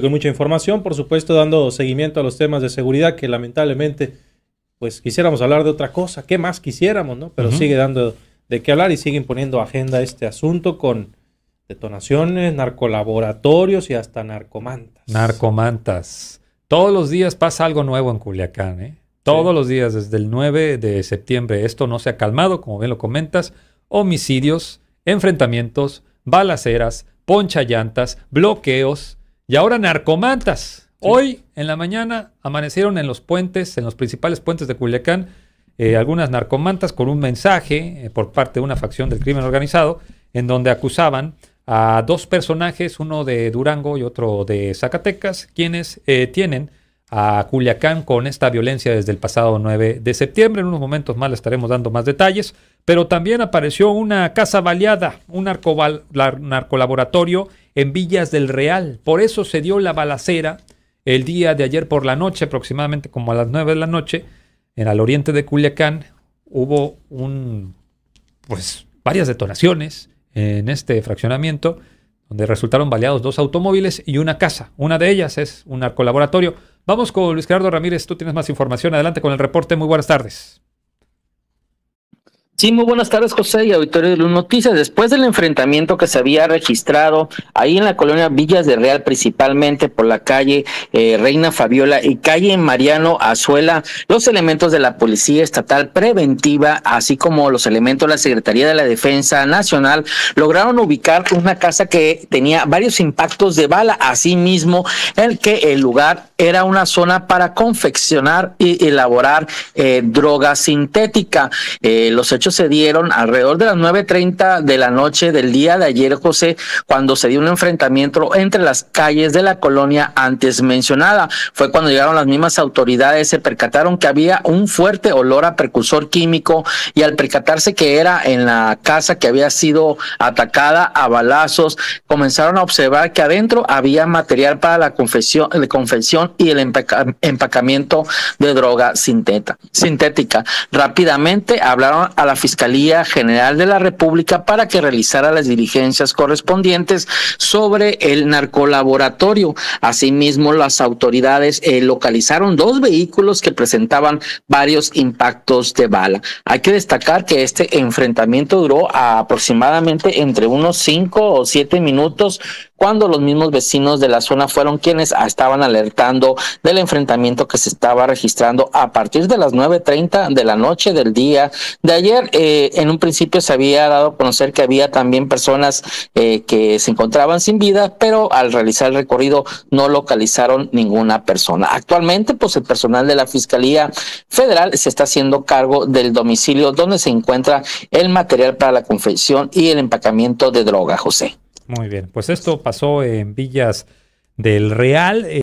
con mucha información, por supuesto, dando seguimiento a los temas de seguridad que lamentablemente, pues quisiéramos hablar de otra cosa. ¿Qué más quisiéramos, no? Pero sigue dando de qué hablar y siguen poniendo agenda este asunto con detonaciones, narcolaboratorios y hasta narcomantas. Narcomantas. Todos los días pasa algo nuevo en Culiacán, ¿eh? Todos los días, desde el 9 de septiembre, esto no se ha calmado, como bien lo comentas. Homicidios, enfrentamientos, balaceras, poncha llantas, bloqueos, y ahora narcomantas. Hoy en la mañana amanecieron en los puentes, en los principales puentes de Culiacán, eh, algunas narcomantas con un mensaje eh, por parte de una facción del crimen organizado, en donde acusaban a dos personajes, uno de Durango y otro de Zacatecas, quienes eh, tienen a Culiacán con esta violencia desde el pasado 9 de septiembre. En unos momentos más le estaremos dando más detalles, pero también apareció una casa baleada, un narcolaboratorio en Villas del Real. Por eso se dio la balacera el día de ayer por la noche, aproximadamente como a las 9 de la noche, en el oriente de Culiacán hubo un pues varias detonaciones en este fraccionamiento donde resultaron baleados dos automóviles y una casa. Una de ellas es un narcolaboratorio Vamos con Luis Gerardo Ramírez, tú tienes más información. Adelante con el reporte. Muy buenas tardes. Sí, muy buenas tardes, José y auditorio de Luz Noticias. Después del enfrentamiento que se había registrado ahí en la colonia Villas de Real, principalmente por la calle eh, Reina Fabiola y calle Mariano Azuela, los elementos de la Policía Estatal Preventiva, así como los elementos de la Secretaría de la Defensa Nacional, lograron ubicar una casa que tenía varios impactos de bala, asimismo, el que el lugar era una zona para confeccionar y elaborar eh, droga sintética. Eh, los hechos dieron alrededor de las 9.30 de la noche del día de ayer, José, cuando se dio un enfrentamiento entre las calles de la colonia antes mencionada. Fue cuando llegaron las mismas autoridades, se percataron que había un fuerte olor a precursor químico y al percatarse que era en la casa que había sido atacada a balazos, comenzaron a observar que adentro había material para la confesión, confesión y el empacamiento de droga sintética. Rápidamente hablaron a la Fiscalía General de la República para que realizara las diligencias correspondientes sobre el narcolaboratorio. Asimismo, las autoridades eh, localizaron dos vehículos que presentaban varios impactos de bala. Hay que destacar que este enfrentamiento duró aproximadamente entre unos cinco o siete minutos cuando los mismos vecinos de la zona fueron quienes estaban alertando del enfrentamiento que se estaba registrando a partir de las 9.30 de la noche del día de ayer. Eh, en un principio se había dado a conocer que había también personas eh, que se encontraban sin vida, pero al realizar el recorrido no localizaron ninguna persona. Actualmente, pues el personal de la Fiscalía Federal se está haciendo cargo del domicilio donde se encuentra el material para la confección y el empacamiento de droga, José. Muy bien, pues esto pasó en Villas del Real.